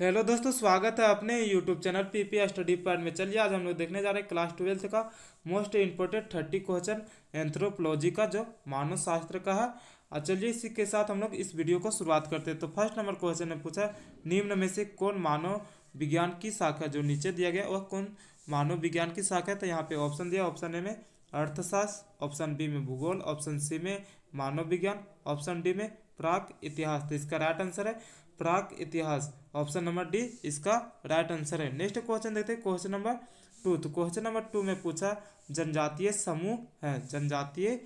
hello दोस्तों स्वागत है अपने YouTube channel P P study point में चलिए आज हम लोग देखने जा रहे हैं क्लास ट्वेल्थ का most important thirty question anthropology का जो मानव शास्त्र का है और चलिए इसी के साथ हम लोग इस वीडियो को शुरुआत करते हैं तो फर्स्ट नंबर क्वेश्चन ने पूछा निम्न में से कौन मानव विज्ञान की शाखा जो नीचे दिया गया वह कौन मानव विज्ञान की शाखा है तो यहाँ पे ऑप्शन दिया ऑप्शन ए में अर्थशास्त्र ऑप्शन बी में भूगोल ऑप्शन सी में मानव विज्ञान ऑप्शन डी में प्राक इतिहास तो इसका राइट आंसर है प्राक इतिहास ऑप्शन नंबर डी इसका राइट आंसर है नेक्स्ट क्वेश्चन देखते हैं क्वेश्चन नंबर टू तो क्वेश्चन नंबर टू में पूछा जनजातीय समूह है जनजातीय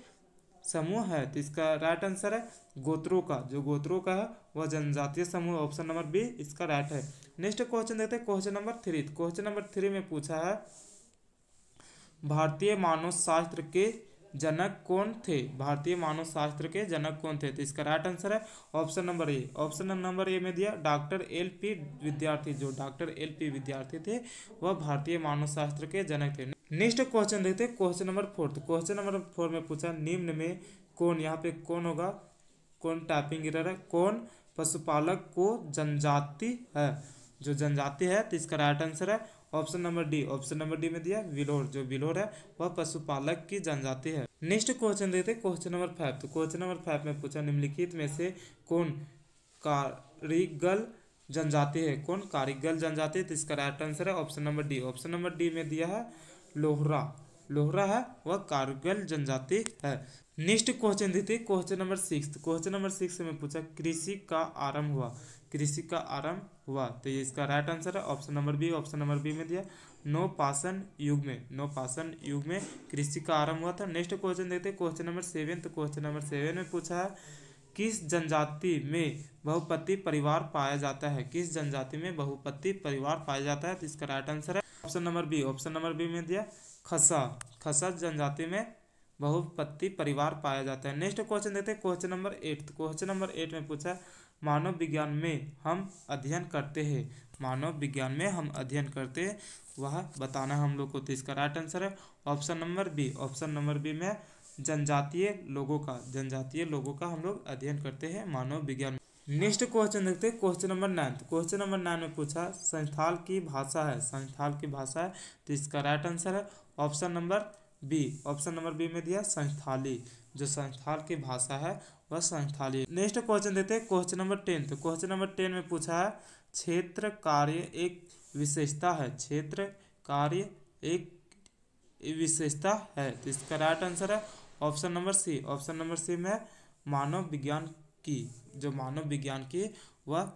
समूह है तो इसका राइट आंसर है गोत्रों का जो गोत्रों का है वह जनजातीय समूह ऑप्शन नंबर बी इसका राइट है नेक्स्ट क्वेश्चन देखते हैं question number three question number three में पूछा है भारतीय मानव शास्त्र के जनक कौन थे भारतीय मानव शास्त्र के जनक कौन थे तो इसका राइट आंसर है option number A option number A में दिया डॉक्टर एल पी विद्यार्थी जो डॉक्टर एल पी विद्यार्थी थे वह भारतीय मानव शास्त्र के जनक थे नेक्स्ट क्वेश्चन देखते हैं question number fourth question number four में पूछा निम्न में कौन यहाँ पे कौन होगा कौन टाइपिंग एरर है कौन पशुपालक को जनजाति है जो जनजाति है तो इसका राइट आंसर है option number D option number D में दिया बिलोर जो बिलोर है वह पशुपालक की जनजाति है नेक्स्ट क्वेश्चन देखते हैं क्वेश्चन नंबर फाइव तो क्वेश्चन नंबर फाइव में पूछा निम्नलिखित में से कौन कारीगल जनजाति है कौन कारीगल जनजाति है तो इसका राइट आंसर है option number D option number D में दिया है लोहरा लोहरा है वह कारगिल जनजाति है नेक्स्ट क्वेश्चन देते question number six question number six में पूछा कृषि का आरंभ हुआ कृषि का आरंभ हुआ तो ये इसका राइट आंसर है option number B option number B में दिया नो पाषण युग में नो पाषण युग में कृषि का आरंभ हुआ था नेक्स्ट क्वेश्चन देखते हैं क्वेश्चन नंबर सेवन तो क्वेश्चन नंबर सेवन में पूछा है किस जनजाति में बहुपति परिवार पाया जाता है किस जनजाति में बहुपति परिवार पाया जाता है तो इसका राइट आंसर है option number B option number B में दिया खसा खसा जनजाति में बहुपति परिवार पाया जाता है नेक्स्ट क्वेश्चन देखते हैं question number eight question number eight में पूछा है मानव विज्ञान में हम अध्ययन करते हैं मानव विज्ञान में हम अध्ययन करते हैं वह बताना हम लोग को तो इसका राइट आंसर है option number B option number B में जनजातीय लोगों का जनजातीय लोगों का हम लोग अध्ययन करते हैं मानव विज्ञान नेक्स्ट क्वेश्चन देखते हैं question number ninth question number nine में पूछा संस्थाल की भाषा है संस्थाल की भाषा है तो इसका राइट आंसर है option number B option number B में दिया संस्थाली जो संस्थाल की भाषा है वह संस्थाली नेक्स्ट क्वेश्चन देते हैं क्वेश्चन नंबर टेन तो क्वेश्चन नंबर टेन में पूछा है क्षेत्र कार्य एक विशेषता है क्षेत्र कार्य एक विशेषता है तो इसका राइट आंसर है option number C option number C में मानव विज्ञान की जो मानव विज्ञान की वह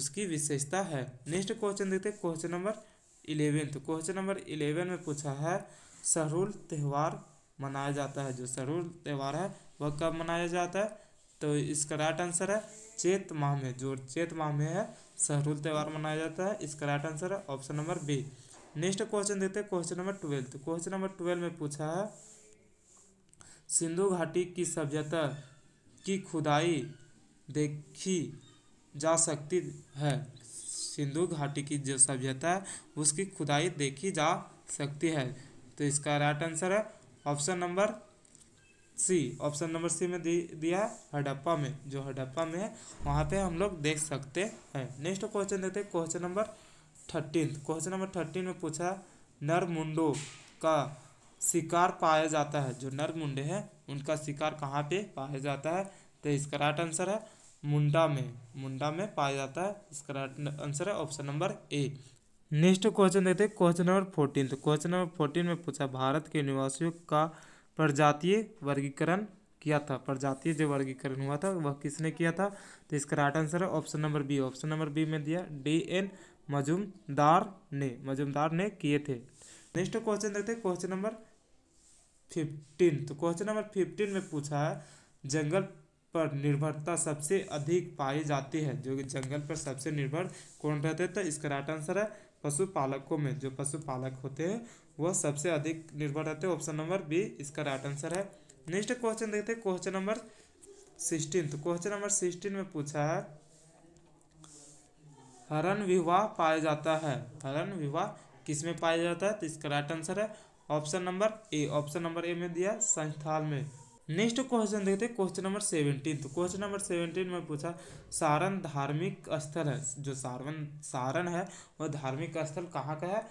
उसकी विशेषता है नेक्स्ट क्वेश्चन देखते हैं question number eleven question number eleven में पूछा है सहरुल त्यौहार मनाया जाता है जो सरूल त्यौहार है वह कब मनाया जाता है तो इसका राइट आंसर है चैत माह में जो चैत माह में है सहरुल त्यौहार मनाया जाता है इसका राइट आंसर है option number B next question देते हैं question number twelfth question number twelve में पूछा है सिंधु घाटी की सभ्यता की खुदाई देखी जा सकती है सिंधु घाटी की जो सभ्यता है उसकी खुदाई देखी जा सकती है तो इसका राइट आंसर है option number C option number C में दि, दिया हडप्पा में जो हडप्पा में है वहाँ पे हम लोग देख सकते हैं नेक्स्ट क्वेश्चन देते हैं question number thirteen question number thirteen में पूछा नरमुंडो का शिकार पाया जाता है जो नर मुंडे हैं उनका शिकार कहाँ पे पाया जाता है तो इसका राइट आंसर है मुंडा में मुंडा में पाया जाता है इसका राइट आंसर है option number A next question देखते हैं क्वेश्चन नंबर फोर्टीन तो क्वेश्चन नंबर फोर्टीन में पूछा भारत के निवासियों का प्रजातीय वर्गीकरण किया था प्रजातीय जो वर्गीकरण हुआ था वह किसने किया था तो इसका राइट आंसर है option number B option number B में दिया डी एन मजुमदार ने मजुमदार ने किए थे नेक्स्ट क्वेश्चन देखते हैं क्वेश्चन नंबर फिफ्टीन तो क्वेश्चन नंबर फिफ्टीन में पूछा है जंगल पर निर्भरता सबसे अधिक पाई जाती है जो कि जंगल पर सबसे निर्भर कौन रहते हैं तो इसका राइट आंसर है पशुपालकों में जो पशुपालक होते हैं वह सबसे अधिक निर्भर रहते हैं ऑप्शन नंबर बी इसका राइट आंसर है नेक्स्ट क्वेश्चन देखते हैं क्वेश्चन नंबर सिक्सटीन तो क्वेश्चन नंबर सिक्सटीन में पूछा है हरण विवाह पाया जाता है हरण विवाह किस में पाया जाता है तो इसका राइट आंसर है option number A option number A में दिया संस्थान में नेक्स्ट क्वेश्चन देखते हैं क्वेश्चन नंबर सेवेंटीन तो क्वेश्चन नंबर सेवेंटीन में पूछा सारण धार्मिक स्थल है जो सारण सारण है वह धार्मिक स्थल कहाँ का है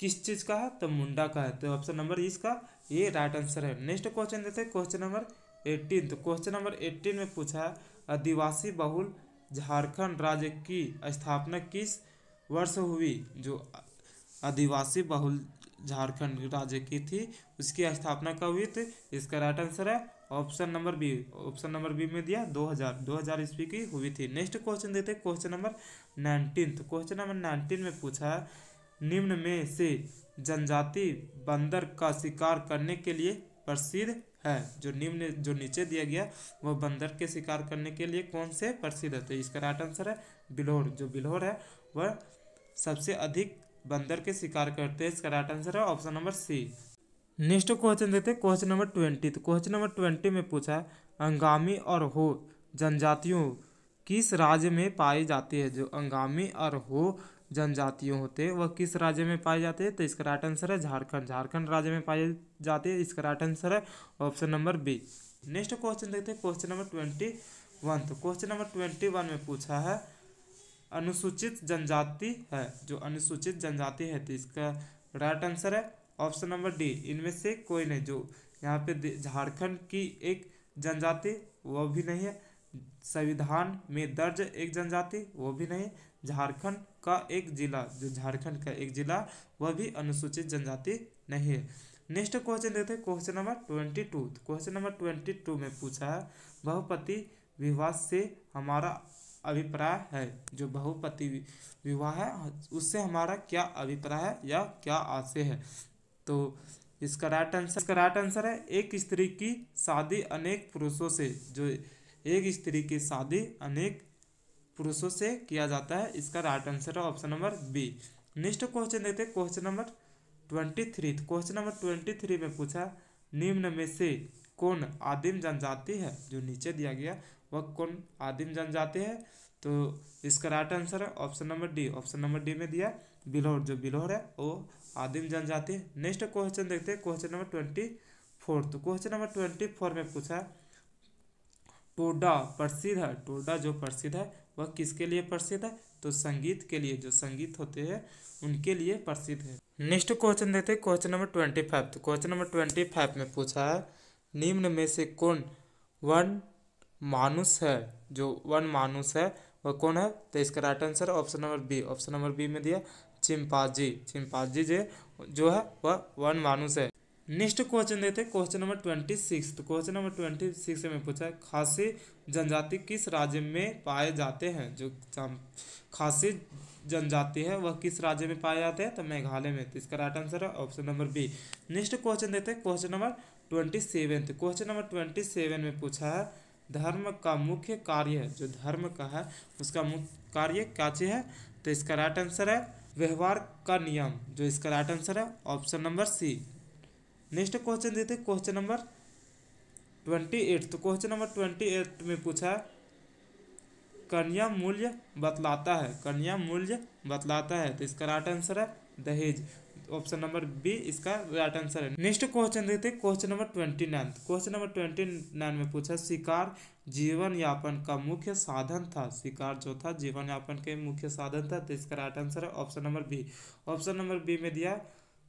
किस चीज़ का है तो मुंडा का है तो ऑप्शन नंबर इसका ये राइट आंसर है नेक्स्ट क्वेश्चन देखते हैं क्वेश्चन नंबर एट्टीन तो क्वेश्चन नंबर एट्टीन में पूछा है आदिवासी बहुल झारखंड राज्य की स्थापना किस वर्ष हुई जो आदिवासी बहुल झारखंड राज्य की थी उसकी स्थापना कब हुई थी इसका राइट आंसर है option number B option number B में दिया 2000 2000 ईस्वी की हुई थी नेक्स्ट क्वेश्चन देते क्वेश्चन नंबर नाइनटीन तो क्वेश्चन नंबर नाइनटीन में पूछा है निम्न में से जनजाति बंदर का शिकार करने के लिए प्रसिद्ध है जो निम्न जो नीचे दिया गया वह बंदर के शिकार करने के लिए कौन से प्रसिद्ध है तो इसका राइट आंसर है बिलोर जो बिल्होर है वह सबसे अधिक बंदर के शिकार करते हैं इसका राइट आंसर है option number C next question देखते हैं क्वेश्चन नंबर ट्वेंटी तो क्वेश्चन नंबर ट्वेंटी में पूछा है अंगामी और हो जनजातियों किस राज्य में पाई जाती है जो अंगामी और हो जनजातियों होते हैं वह किस राज्य में पाए जाते हैं तो इसका राइट आंसर है झारखंड झारखंड राज्य में पाए जाते हैं इसका राइट आंसर है option number B next question देखते हैं क्वेश्चन नंबर ट्वेंटी वन तो क्वेश्चन नंबर ट्वेंटी वन में पूछा है अनुसूचित जनजाति है जो अनुसूचित जनजाति है तो इसका राइट आंसर है ऑप्शन नंबर डी इनमें से कोई नहीं जो यहाँ पे झारखंड की एक जनजाति वो भी नहीं है संविधान में दर्ज एक जनजाति वो भी नहीं झारखंड का एक जिला जो झारखंड का एक जिला वह भी अनुसूचित जनजाति नहीं है नेक्स्ट क्वेश्चन देखते हैं question number twenty two question number twenty two में पूछा है बहुपति विवाह से हमारा अभिप्राय है जो बहुपति विवाह है उससे हमारा क्या अभिप्राय है या क्या आशय है तो इसका राइट आंसर इसका राइट आंसर है एक स्त्री की शादी अनेक पुरुषों से जो एक स्त्री की शादी अनेक पुरुषों से किया जाता है इसका राइट आंसर है option number B next question देखते हैं question number twenty three question number twenty three में पूछा निम्न में से कौन आदिम जनजाति है जो नीचे दिया गया वह कौन आदिम जनजाति है तो इसका राइट आंसर है option number D option number D में दिया बिलोर जो बिलोर है वो आदिम जनजाति है नेक्स्ट क्वेश्चन देखते हैं क्वेश्चन नंबर ट्वेंटी फोर तो क्वेश्चन नंबर ट्वेंटी फोर में पूछा है टोडा प्रसिद्ध है टोडा जो प्रसिद्ध है वह किसके लिए प्रसिद्ध है तो संगीत के लिए जो संगीत होते हैं उनके लिए प्रसिद्ध है नेक्स्ट क्वेश्चन देखते हैं क्वेश्चन नंबर ट्वेंटी फाइव तो क्वेश्चन नंबर ट्वेंटी फाइव में पूछा है निम्न में से कौन वन मानुस है जो वन मानुस है वह कौन है तो इसका right answer option number B option number B में दिया चिंपाजी चिंपाजी जे जो है वह वन मानुस है नेक्स्ट क्वेश्चन देते हैं क्वेश्चन नंबर ट्वेंटी सिक्स तो क्वेश्चन नंबर ट्वेंटी सिक्स में पूछा है खासी जनजाति किस राज्य में पाए जाते हैं जो खासी जनजाति है वह किस राज्य में पाए जाते हैं तो मेघालय में तो इसका राइट आंसर है option number B next question देते हैं question number twenty seven question number twenty seven में पूछा है धर्म का मुख्य कार्य जो धर्म का है उसका मुख्य कार्य क्या चीज है तो इसका राइट आंसर है व्यवहार का नियम जो इसका राइट आंसर है option number C next question देते क्वेश्चन नंबर ट्वेंटी एट तो क्वेश्चन नंबर ट्वेंटी एट में पूछा है कन्या मूल्य बतलाता है कन्या मूल्य बतलाता है तो इसका राइट आंसर है दहेज ऑप्शन नंबर बी इसका राइट आंसर है नेक्स्ट क्वेश्चन देखते हैं question number twenty nine question number twenty nine में पूछा शिकार जीवन यापन का मुख्य साधन था शिकार जो था जीवन यापन के मुख्य साधन था तो इसका राइट आंसर है option number B option number B में दिया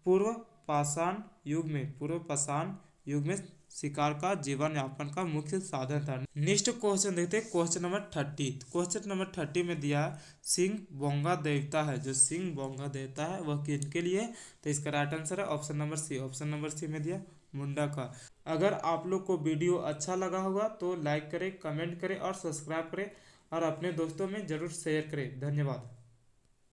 पूर्व पाषाण युग में पूर्व पाषाण युग में शिकार का जीवन यापन का मुख्य साधन था नेक्स्ट क्वेश्चन देखते हैं question number thirty question number thirty में दिया सिंह बोंगा देवता है जो सिंह बोंगा देवता है वह किन के लिए तो इसका राइट आंसर है option number C option number C में दिया मुंडा का अगर आप लोग को वीडियो अच्छा लगा होगा तो लाइक करें कमेंट करें और सब्सक्राइब करें और अपने दोस्तों में जरूर शेयर करें धन्यवाद